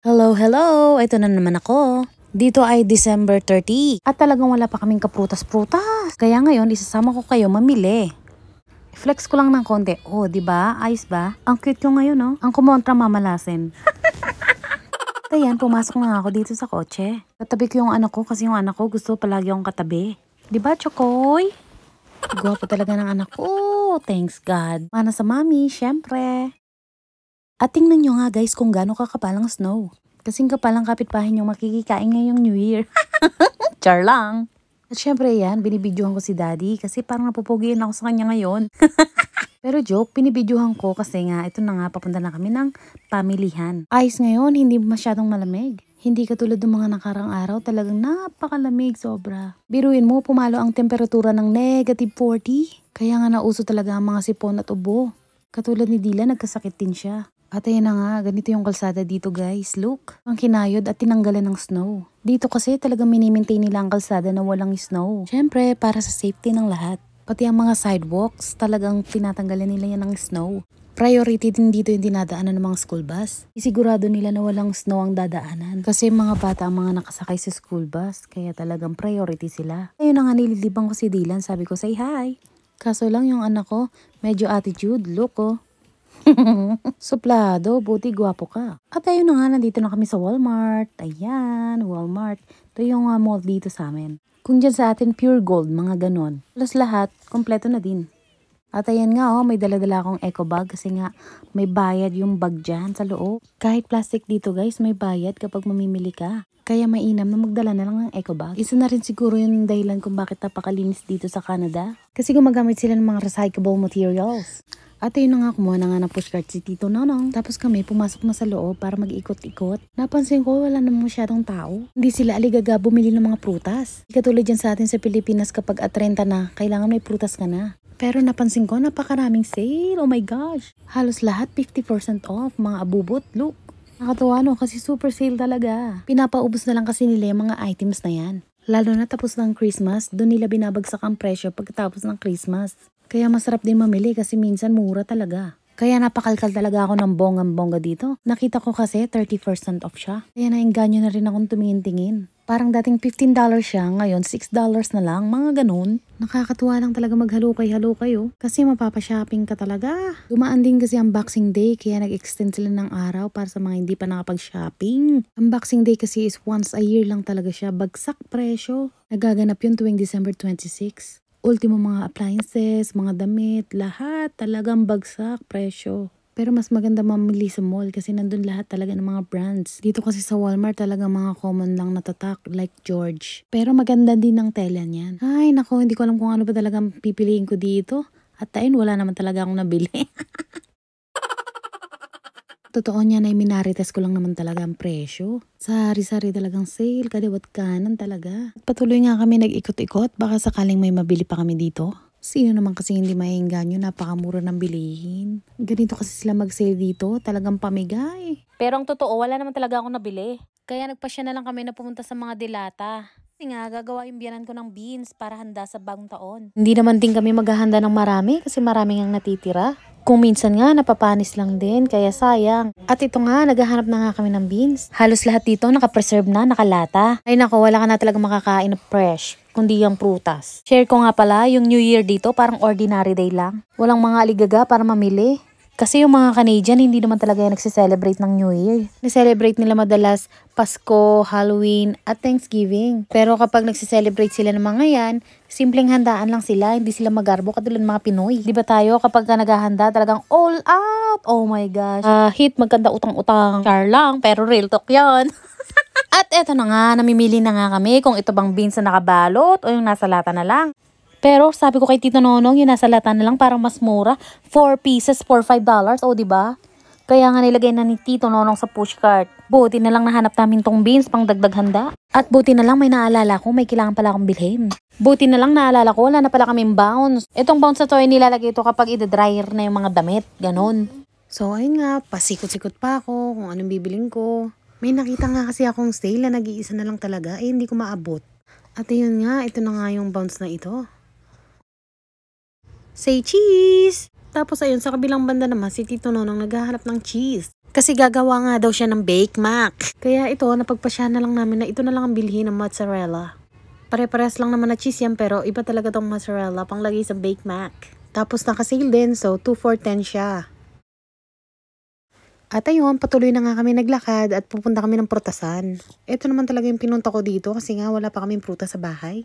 Hello, hello! Ito na naman ako. Dito ay December 30 at talagang wala pa kaming kaprutas-prutas. Kaya ngayon, isasama ko kayo mamili. Flex ko lang ng konti. Oh, di ba? Ayos ba? Ang cute ko ngayon, no? Oh. Ang kumontra mamalasin. Ayan, pumasok na ako dito sa kotse. Katabi ko yung anak ko kasi yung anak ko gusto palagi yung katabi. Di ba, Chokoy? Gwapo talaga ng anak ko. Thanks God. Mana sa mami, syempre. At tingnan nyo nga guys kung gaano kakapal ang snow. Kasing kapalang kapitbahay yung makikikain ngayong New Year. Char lang. At syempre yan, binibidyohan ko si daddy kasi parang napupugiin ako sa kanya ngayon. Pero joke, pinibidyohan ko kasi nga ito na nga papunta na kami ng pamilihan. Ayos ngayon, hindi masyadong malamig. Hindi katulad ng mga nakarang araw, talagang napakalamig sobra. Biruin mo, pumalo ang temperatura ng negative 40. Kaya nga nauso talaga ang mga sipon at ubo. Katulad ni Dila, nagkasakit din siya. At ayan na nga, ganito yung kalsada dito guys. Look, ang kinayod at tinanggalan ng snow. Dito kasi talaga minimaintain nila ang kalsada na walang snow. Siyempre, para sa safety ng lahat. Pati ang mga sidewalks, talagang tinatanggalan nila yan ng snow. Priority din dito yung dinadaanan ng mga school bus. Isigurado nila na walang snow ang dadaanan. Kasi mga bata ang mga nakasakay sa school bus, kaya talagang priority sila. Ayun na nga nililibang ko si Dylan, sabi ko, say hi. Kaso lang yung anak ko, medyo attitude, loko. Oh. Suplado, buti gwapo ka. At ayun na nga, nandito na kami sa Walmart. Ayan, Walmart. Ito yung uh, mall dito sa amin. Kung dyan sa atin, pure gold, mga ganon. Plus lahat, kompleto na din. At ayan nga, oh, may daladala akong eco bag kasi nga may bayad yung bag dyan sa loob. Kahit plastic dito guys, may bayad kapag mamimili ka. Kaya mainam na magdala na lang ng eco bag. Isa na rin siguro yung dahilan kung bakit napakalinis dito sa Canada. Kasi gumagamit sila ng mga recyclable materials. At ayun na nga, kumuha na nga ng pushcart si Tito Nonong. Tapos kami, pumasok na sa loob para mag-ikot-ikot. Napansin ko, wala naman masyadong tao. Hindi sila aligaga bumili ng mga prutas. Katulad yan sa atin sa Pilipinas kapag at 30 na, kailangan may prutas ka na. Pero napansin ko, napakaraming sale. Oh my gosh. Halos lahat 50% off. Mga abubot, look. Nakatawa no, kasi super sale talaga. Pinapaubos na lang kasi nila yung mga items na yan. Lalo na tapos ng Christmas, doon nila binabagsak ang presyo pagkatapos ng Christmas. Kaya masarap din mamili kasi minsan mura talaga. Kaya napakalkal talaga ako ng bonggang-bongga dito. Nakita ko kasi 30% off siya. Kaya nainganyo na rin akong tumingin-tingin. Parang dating $15 siya, ngayon $6 na lang, mga ganun. Nakakatuwa lang talaga maghalukay-halukay kayo. Oh. Kasi mapapashopping ka talaga. Dumaan din kasi ang Boxing Day kaya nag-extend sila ng araw para sa mga hindi pa nakapag-shopping. Ang Boxing Day kasi is once a year lang talaga siya. Bagsak presyo. Nagaganap yun tuwing December 26. Ultimo mga appliances, mga damit, lahat talagang bagsak presyo. Pero mas maganda mamili sa mall kasi nandun lahat talaga ng mga brands. Dito kasi sa Walmart talaga mga common lang natatak like George. Pero maganda din ang tela niyan. Ay nako, hindi ko alam kung ano ba talagang pipiliin ko dito. At tayin, wala naman talaga akong nabili. Totoo niyan ay minarites ko lang naman talaga ang presyo. Sari-sari talagang sale, kaliwat kanan talaga. patuloy nga kami nag-ikot-ikot, baka sakaling may mabili pa kami dito. Sino naman kasi hindi mainggan yun, napakamura ng bilihin. Ganito kasi sila mag-sale dito, talagang pamigay. Pero ang totoo, wala naman talaga akong nabili. Kaya nagpa siya na lang kami na pumunta sa mga dilata. Kasi nga, gagawa yung biyanan ko ng beans para handa sa bagong taon. Hindi naman din kami maghahanda ng marami kasi maraming ang natitira. Kung minsan nga, napapanis lang din, kaya sayang. At ito nga, naghahanap na nga kami ng beans. Halos lahat dito nakapreserve na, nakalata. Ay nako, wala ka na talaga makakain na fresh, kundi yung prutas. Share ko nga pala, yung New Year dito parang ordinary day lang. Walang mga aligaga para mamili. Kasi yung mga Canadian, hindi naman talaga yan nagsiselebrate ng New Year. Niselebrate nila madalas Pasko, Halloween, at Thanksgiving. Pero kapag nagsiselebrate sila ng mga yan, simpleng handaan lang sila, hindi sila magarbo katulad ng mga Pinoy. Di ba tayo kapag ka naghahanda talagang all out? Oh my gosh. Uh, hit, magkanda utang-utang. Char lang, pero real talk yon. At eto na nga, namimili na nga kami kung ito bang beans na nakabalot o yung nasa lata na lang. Pero sabi ko kay Tito Nonong, yung nasa lata na lang parang mas mura. 4 pieces for 5 dollars, o oh, ba? Kaya nga nilagay na ni Tito Nonong sa pushcart. Buti na lang nahanap namin tong beans pang dagdag handa. At buti na lang may naalala ko, may kailangan pala akong bilhin. Buti na lang naalala ko, wala na pala kaming bounce. Itong bounce na to ay nilalagay ito kapag i-dryer na yung mga damit. Ganon. So ayun nga, pasikot-sikot pa ako kung anong bibiling ko. May nakita nga kasi akong sale na nag-iisa na lang talaga, eh hindi ko maabot. At ayun nga, ito na nga yung bounce na ito. Say cheese! Tapos ayun, sa kabilang banda naman, si Tito Nonong naghahanap ng cheese. Kasi gagawa nga daw siya ng bake mac. Kaya ito, napagpasya na lang namin na ito na lang ang bilhin ng mozzarella. Pare-pares lang naman na cheese yan pero iba talaga tong mozzarella panglagay sa bake mac. Tapos nakasale din so 2 for 10 siya. At ayun, patuloy na nga kami naglakad at pupunta kami ng prutasan. Ito naman talaga yung pinunta ko dito kasi nga wala pa kaming prutas sa bahay.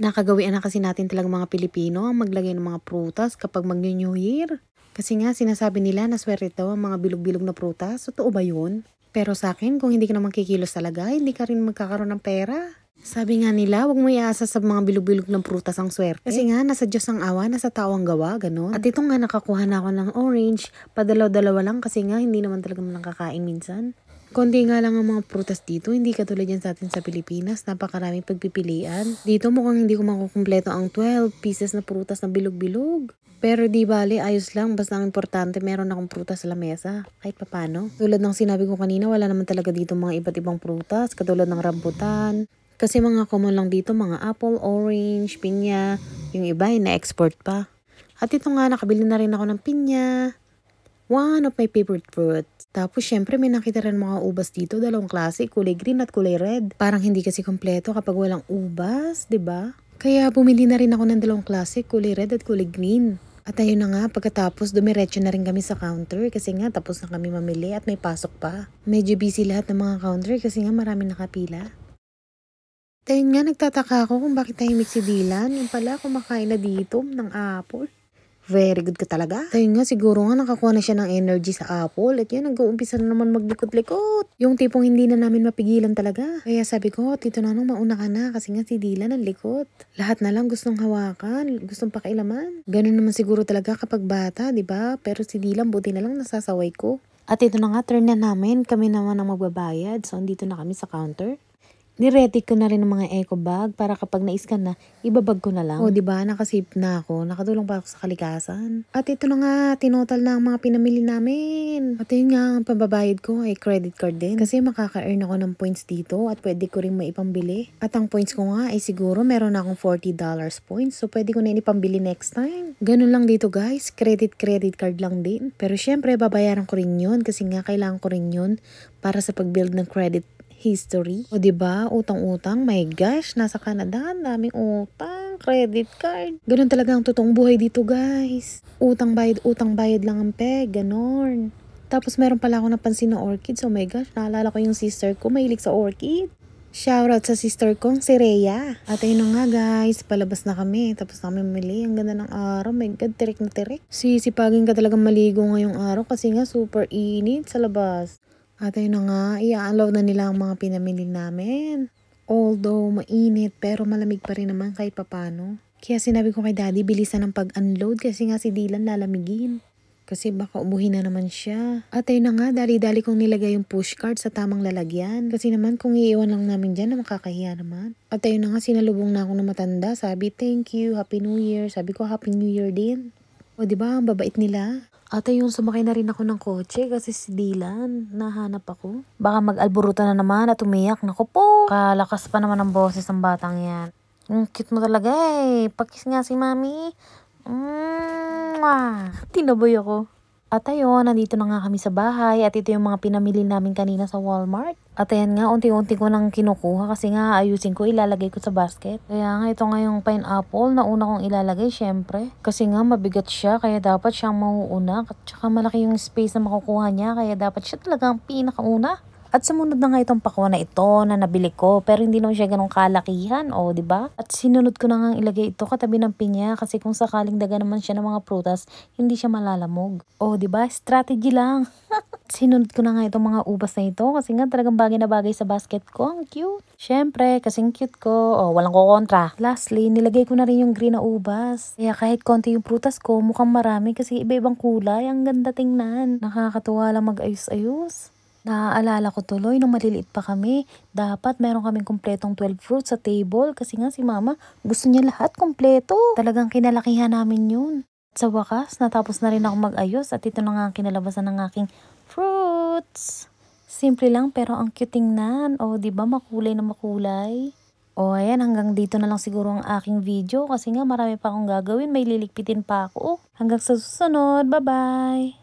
Nakagawian na kasi natin talagang mga Pilipino ang maglagay ng mga prutas kapag mag-New Year. Kasi nga sinasabi nila na swerte daw ang mga bilog-bilog na prutas. Totoo ba yun? Pero sa akin, kung hindi ka naman kikilos talaga, hindi ka rin magkakaroon ng pera. Sabi nga nila, huwag mo iasa sa mga bilog-bilog ng prutas ang swerte. Kasi nga, nasa Diyos ang awa, nasa tao ang gawa, ganun. At ito nga, nakakuha na ako ng orange. Padalaw-dalawa lang kasi nga, hindi naman talaga man kakain minsan. Konti nga lang ang mga prutas dito, hindi katulad yan sa atin sa Pilipinas, napakaraming pagpipilian. Dito mukhang hindi ko makukumpleto ang 12 pieces na prutas na bilog-bilog. Pero di bale, ayos lang, basta ang importante meron akong prutas sa lamesa, kahit papano. Tulad ng sinabi ko kanina, wala naman talaga dito mga iba't ibang prutas, katulad ng rambutan. Kasi mga common lang dito, mga apple, orange, pinya, yung iba ay na-export pa. At ito nga, nakabili na rin ako ng pinya. One of my favorite fruits. Tapos syempre may nakita rin mga ubas dito, dalawang klase, kulay green at kulay red. Parang hindi kasi kompleto kapag walang ubas, 'di ba? Kaya bumili na rin ako ng dalawang klase, kulay red at kulay green. At ayun na nga, pagkatapos dumiretso na rin kami sa counter kasi nga tapos na kami mamili at may pasok pa. Medyo busy lahat ng mga counter kasi nga marami nakapila. At nga, nagtataka ako kung bakit tahimik si Dylan. Yung pala, kumakain na dito ng apple. Very good ka talaga. Kaya nga siguro nga nakakuha na siya ng energy sa apple at yan nag-uumpisa na naman maglikot-likot. Yung tipong hindi na namin mapigilan talaga. Kaya sabi ko, Tito nung mauna ka na kasi nga si Dylan ang likot. Lahat na lang gustong hawakan, gustong pakailaman. Ganun naman siguro talaga kapag bata, di ba? Pero si Dylan buti na lang nasasaway ko. At ito na nga, turn na namin. Kami naman ang magbabayad. So, andito na kami sa counter. Niready ko na rin ng mga eco bag para kapag na-scan na, ibabag ko na lang. O, oh, di ba? Nakasave na ako. Nakatulong pa ako sa kalikasan. At ito na nga, tinotal na ang mga pinamili namin. At yun nga, ang pababayad ko ay credit card din. Kasi makaka-earn ako ng points dito at pwede ko rin maipambili. At ang points ko nga ay siguro meron na akong $40 points. So, pwede ko na ipambili next time. Ganun lang dito guys. Credit credit card lang din. Pero syempre, babayaran ko rin yun kasi nga kailangan ko rin yun para sa pag-build ng credit history. O ba diba, utang-utang, my gosh, nasa Canada, daming utang, credit card. Ganun talaga ang totoong buhay dito guys. Utang bayad, utang bayad lang ang peg, ganon. Tapos meron pala ako napansin na orchid. So my gosh, naalala ko yung sister ko, mahilig sa orchid. Shoutout sa sister kong si Rhea. At ayun nga guys, palabas na kami. Tapos na kami mali. Ang ganda ng araw. My God, tirik na tirik. Sisipagin ka talagang maligo ngayong araw kasi nga super init sa labas. At ayun na nga, i-allow na nila ang mga pinamili namin. Although mainit pero malamig pa rin naman kahit papano. Kaya sinabi ko kay daddy, bilisan ang pag-unload kasi nga si Dylan lalamigin. Kasi baka ubuhin na naman siya. At ayun na nga, dali-dali kong nilagay yung pushcart sa tamang lalagyan. Kasi naman kung iiwan lang namin dyan, makakahiya naman. At ayun na nga, sinalubong na ako ng matanda. Sabi, thank you, happy new year. Sabi ko, happy new year din. O, di ba? Ang babait nila. At ayun, sumakay na rin ako ng kotse kasi si Dylan, nahanap ako. Baka mag-alburutan na naman at umiyak. Nako po, kalakas pa naman ang boses ng batang yan. Ang cute mo talaga eh. Pakis nga si mami. Mm -hmm. Tinaboy ako. At ayun, nandito na nga kami sa bahay at ito yung mga pinamili namin kanina sa Walmart. At ayan nga, unti-unti ko nang kinukuha kasi nga ayusin ko, ilalagay ko sa basket. Kaya nga, ito nga yung pineapple na una kong ilalagay, syempre. Kasi nga, mabigat siya, kaya dapat siyang mauuna. At saka malaki yung space na makukuha niya, kaya dapat siya talaga ang pinakauna. At sumunod na nga itong pakuha na ito na nabili ko pero hindi naman siya ganong kalakihan o oh, ba? Diba? At sinunod ko na nga ilagay ito katabi ng pinya kasi kung sakaling daga naman siya ng mga prutas, hindi siya malalamog. O oh, ba? Diba? Strategy lang. sinunod ko na nga itong mga ubas na ito kasi nga talagang bagay na bagay sa basket ko. Ang cute. Siyempre, kasing cute ko. O, oh, walang kukontra. Lastly, nilagay ko na rin yung green na ubas. Kaya kahit konti yung prutas ko, mukhang marami kasi iba-ibang kulay. Ang ganda tingnan. Nakakatuwa lang mag-ayos-ayos. Naaalala ko tuloy, nung maliliit pa kami, dapat meron kaming kumpletong 12 fruits sa table kasi nga si mama gusto niya lahat kumpleto. Talagang kinalakihan namin yun. At sa wakas, natapos na rin ako mag-ayos at ito na nga ang kinalabasan ng aking fruits. Simple lang pero ang cute tingnan. O, oh, di ba makulay na makulay? O, oh, ayan, hanggang dito na lang siguro ang aking video kasi nga marami pa akong gagawin. May lilikpitin pa ako. Hanggang sa susunod. Bye-bye!